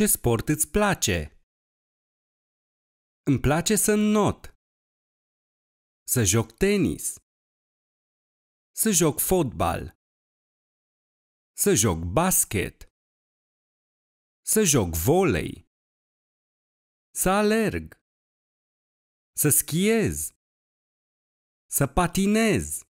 Ce sport îți place? Îmi place să not. Să joc tenis. Să joc fotbal. Să joc basket. Să joc volei. Să alerg. Să schiez. Să patinez